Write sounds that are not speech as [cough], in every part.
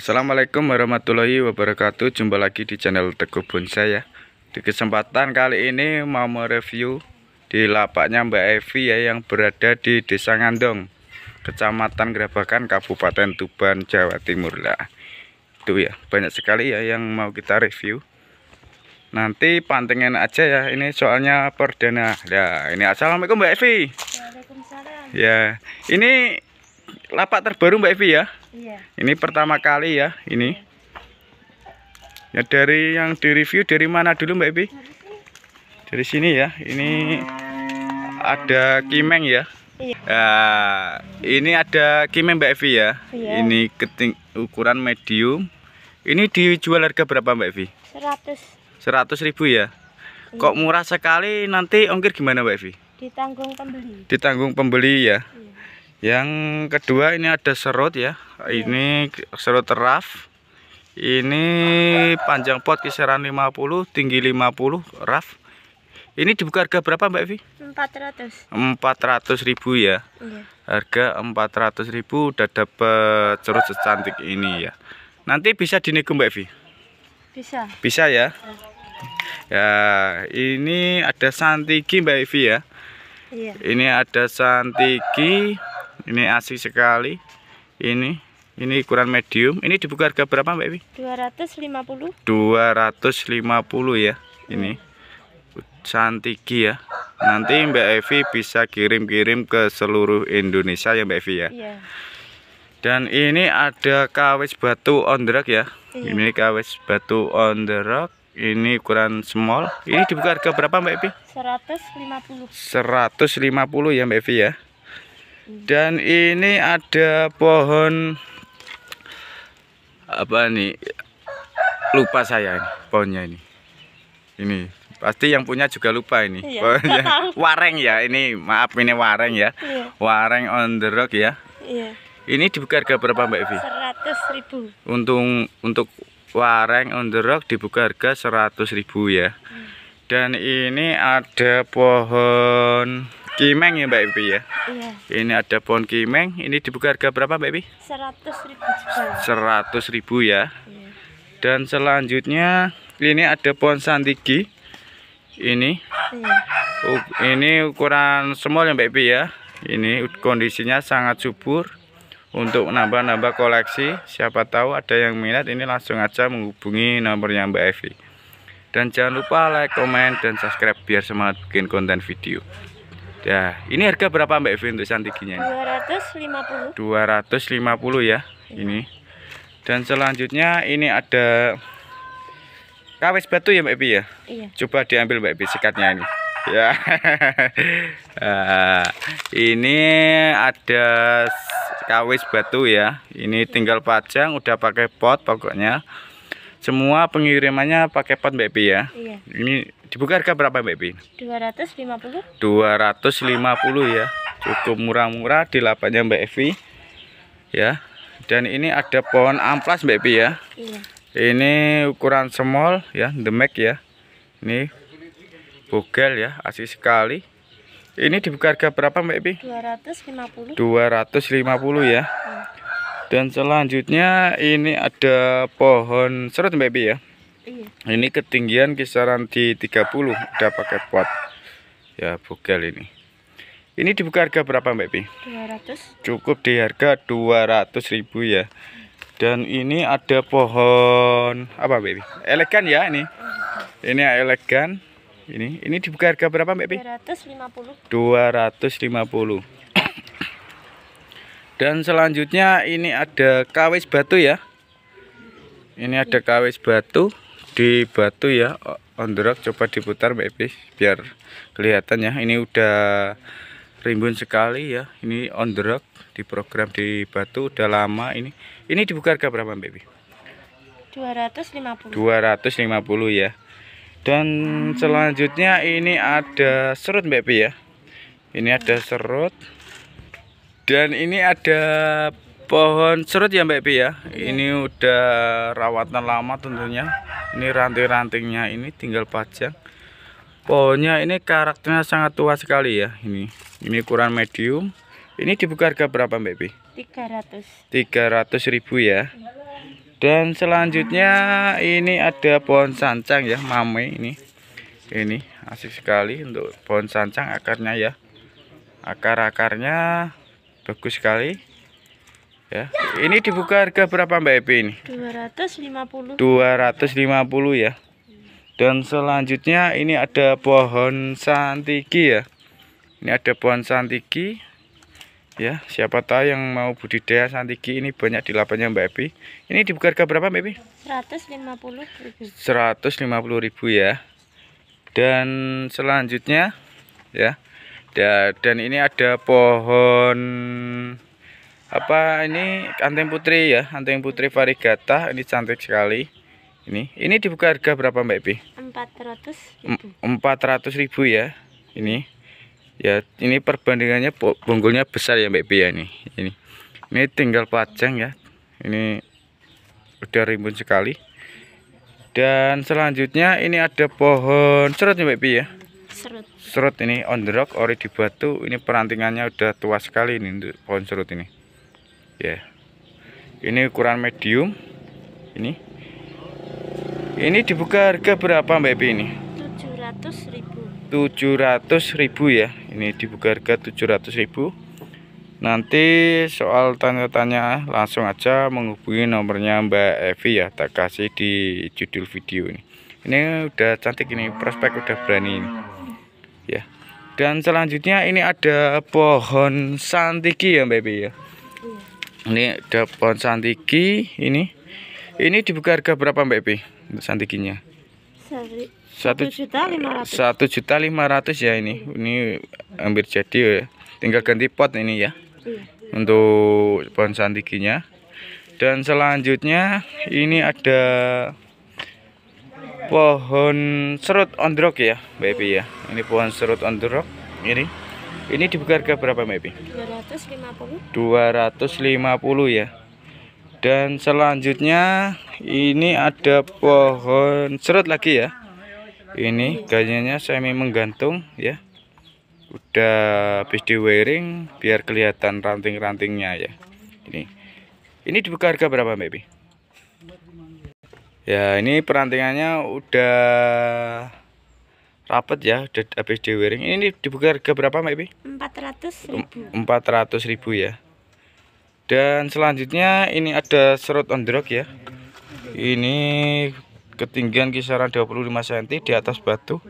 Assalamualaikum warahmatullahi wabarakatuh Jumpa lagi di channel Teguh Bonsai ya Di kesempatan kali ini mau mereview di lapaknya Mbak Evi ya yang berada di Desa Ngandong Kecamatan Grabakan Kabupaten Tuban Jawa Timur lah Itu ya banyak sekali ya yang mau kita review Nanti pantengin aja ya ini soalnya perdana Ya ini Assalamualaikum Mbak Evi Waalaikumsalam Ya ini lapak terbaru Mbak Evi ya Iya. Ini pertama kali ya ini. Iya. Ya dari yang di review dari mana dulu Mbak Ibi? Dari sini ya. Ini ada kimeng ya. Iya. Nah, ini ada kimeng Mbak Evi ya. Iya. Ini keting ukuran medium. Ini dijual harga berapa Mbak Evi? Seratus. 100 ribu ya. Iya. Kok murah sekali nanti ongkir gimana Mbak Evi? Ditanggung pembeli. Ditanggung pembeli ya. Iya yang kedua ini ada serut ya ini serut teraf. ini panjang pot kisaran 50 tinggi 50 raf ini dibuka harga berapa Mbak Evi? 400 400 ya iya. harga 400 ribu udah dapet serut secantik ini ya nanti bisa dinego Mbak Evi? bisa bisa ya ya ini ada santigi Mbak Evi ya iya. ini ada santigi ini asik sekali ini ini ukuran medium ini dibuka harga berapa Mbak Iwi? 250 250 ya ini cantik ya nanti Mbak Evi bisa kirim-kirim ke seluruh Indonesia ya Mbak Evi ya iya. dan ini ada kawis batu on the rock ya iya. ini kawis batu on the rock ini ukuran small ini dibuka harga berapa Mbak Evi? 150 150 ya Mbak Evi ya dan ini ada pohon apa nih lupa saya ini pohonnya ini ini pasti yang punya juga lupa ini iya. [laughs] pohonnya [laughs] wareng ya ini maaf ini wareng ya iya. wareng on the rock ya iya. ini dibuka harga berapa mbak Evi? Seratus ribu untung untuk wareng on the rock dibuka harga seratus ribu ya hmm. dan ini ada pohon Kimeng ya Mbak Ibi ya? Iya. Ini ada pohon kimeng. Ini dibuka harga berapa Mbak Ibi? Seratus ribu. Seratus ribu ya. Iya. Dan selanjutnya ini ada pohon santigi. Ini. Iya. ini ukuran semol ya Mbak Ibi ya. Ini kondisinya sangat subur. Untuk nambah-nambah koleksi, siapa tahu ada yang minat ini langsung aja menghubungi nomornya Mbak Evi. Dan jangan lupa like, comment, dan subscribe biar semangat bikin konten video. Ya, ini harga berapa Mbak Evi untuk ratus 250. 250 ya, iya. ini. Dan selanjutnya ini ada kawis batu ya Mbak Evi ya? Iya. Coba diambil Mbak Evi sikatnya ini. Ya. [laughs] Ah, ini ada kawis batu ya. Ini tinggal pajang udah pakai pot pokoknya. Semua pengirimannya pakai pot BP ya? Iya. Ini dibuka harga berapa baby 250. 250 ya. Cukup murah-murah di lapaknya Mbak Evi. Ya. Dan ini ada pohon amplas Mbak ya? Iya. Ini ukuran small ya, the demek ya. Ini bugel ya, asli sekali. Ini dibuka harga berapa Mbak Evi? 250. 250 ya. Iya dan selanjutnya ini ada pohon serut mbak Bi ya iya. ini ketinggian kisaran di 30 udah pakai pot ya bugel ini ini dibuka harga berapa Mbak Bi? 200 cukup di harga 200.000 ya dan ini ada pohon apa Mbak Bi? elegan ya ini ini elegan ini ini dibuka harga berapa Mbak Bi? 250 250 dan selanjutnya ini ada kawis batu ya ini ada kawis batu di batu ya oh, on the rock coba diputar Mbak biar kelihatan ya ini udah rimbun sekali ya ini on the rock di program di batu udah lama ini ini dibuka harga berapa Mbak Epi 250 250 ya dan selanjutnya ini ada serut Mbak ya ini ada serut dan ini ada pohon serut ya Mbak Epi ya iya. ini udah rawatan lama tentunya ini ranting-rantingnya ini tinggal pajang pohonnya ini karakternya sangat tua sekali ya ini ini ukuran medium ini dibuka harga berapa Mbak Epi? 300 300 ribu ya dan selanjutnya ini ada pohon sancang ya mame ini ini asik sekali untuk pohon sancang akarnya ya akar-akarnya bagus sekali ya ini dibuka harga berapa Mbak Epi ini 250 250 ya dan selanjutnya ini ada pohon santiki ya ini ada pohon santiki ya siapa tahu yang mau budidaya santiki ini banyak di lapangnya Mbak Epi ini dibuka harga berapa Mbak Epi lima puluh ribu ya dan selanjutnya ya ya, dan ini ada pohon apa ini anting putri ya anting putri varigata ini cantik sekali ini ini dibuka harga berapa mbak Epi? 400 ratus ribu ya ini ya ini perbandingannya bonggolnya besar ya mbak Epi ya ini ini ini tinggal pajang ya ini udah rimbun sekali dan selanjutnya ini ada pohon cerut ya mbak Epi ya serut serut ini on the rock ori di batu ini perantingannya udah tua sekali ini untuk pohon serut ini ya yeah. ini ukuran medium ini ini dibuka harga berapa Mbak Epi ini ratus ribu 700 ribu ya ini dibuka harga ratus ribu nanti soal tanya-tanya langsung aja menghubungi nomornya Mbak Evi ya tak kasih di judul video ini ini udah cantik ini prospek udah berani ini dan selanjutnya ini ada pohon santiki ya Mbak ya iya. ini ada pohon santiki ini ini dibuka harga berapa Mbak Epi santikinya satu juta lima ratus satu juta lima ratus ya ini ini hampir jadi ya tinggal ganti pot ini ya iya. untuk pohon santikinya dan selanjutnya ini ada pohon serut on the rock ya baby ya ini pohon serut on the rock. ini ini dibuka harga berapa baby? 250 250 ya dan selanjutnya ini ada pohon serut lagi ya ini gayanya semi menggantung ya udah habis di wearing biar kelihatan ranting-rantingnya ya ini ini dibuka harga berapa baby? ya ini perantingannya udah rapet ya udah habis di wiring ini dibuka harga berapa Mbak Ibi? 400 ribu 400 ribu ya dan selanjutnya ini ada serut on rock ya ini ketinggian kisaran 25 cm di atas batu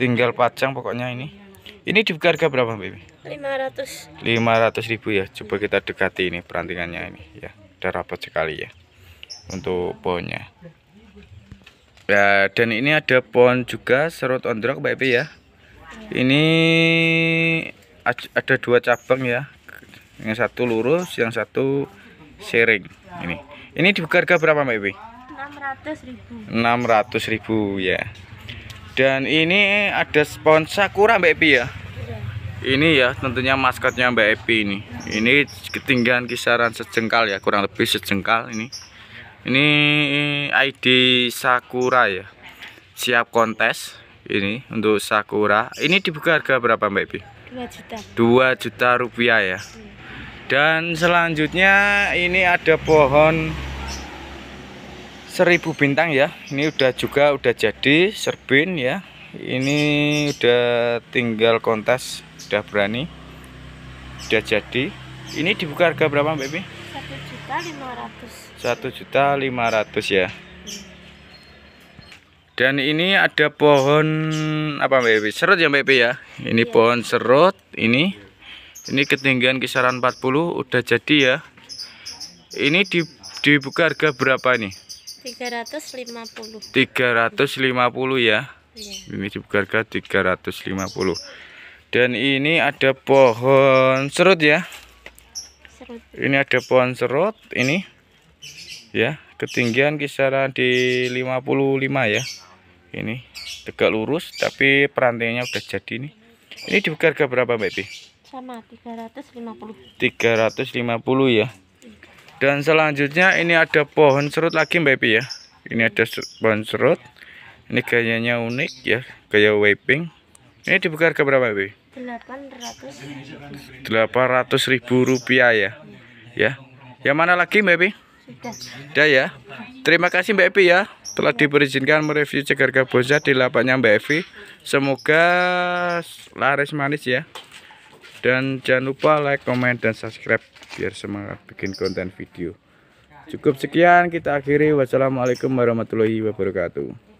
tinggal pacang pokoknya ini ini dibuka harga berapa Mbak Ibi? 500 500 ribu ya coba kita dekati ini perantingannya ini ya udah rapet sekali ya untuk pohonnya ya dan ini ada pohon juga serut ondrok Mbak Epi ya iya. ini ada dua cabang ya yang satu lurus yang satu sering. ini ini dibuka harga berapa Mbak Epi? 600.000 600.000 ya dan ini ada pohon sakura Mbak Epi ya iya. ini ya tentunya maskotnya Mbak Epi ini ini ketinggian kisaran sejengkal ya kurang lebih sejengkal ini ini ID Sakura ya siap kontes ini untuk Sakura ini dibuka harga berapa Mbak Bi? 2 juta 2 juta rupiah ya dan selanjutnya ini ada pohon seribu bintang ya ini udah juga udah jadi serbin ya ini udah tinggal kontes udah berani udah jadi ini dibuka harga berapa Mbak Bi? 1 juta 500 satu juta lima ratus ya dan ini ada pohon apa Mbak Serut ya Mbak ya. Ini iya. pohon serut ini. Ini ketinggian kisaran 40 udah jadi ya. Ini di dibuka harga berapa nih? 350. 350 ya. Iya. Ini dibuka harga 350. Dan ini ada pohon serut ya. Serut. Ini ada pohon serut ini ya ketinggian kisaran di 55 ya ini tegak lurus tapi perantainya udah jadi nih ini di harga berapa puluh. Tiga sama 350 350 ya dan selanjutnya ini ada pohon serut lagi baby ya ini ada pohon serut ini gayanya unik ya gaya wiping. ini di harga berapa Delapan ratus. 800 ratus ribu rupiah ya ya yang mana lagi baby? Sudah. ya. Terima kasih Mbak Evi ya telah diperizinkan mereview cegar gabusnya di lapaknya Mbak Evi. Semoga laris manis ya. Dan jangan lupa like, comment dan subscribe biar semangat bikin konten video. Cukup sekian kita akhiri. Wassalamualaikum warahmatullahi wabarakatuh.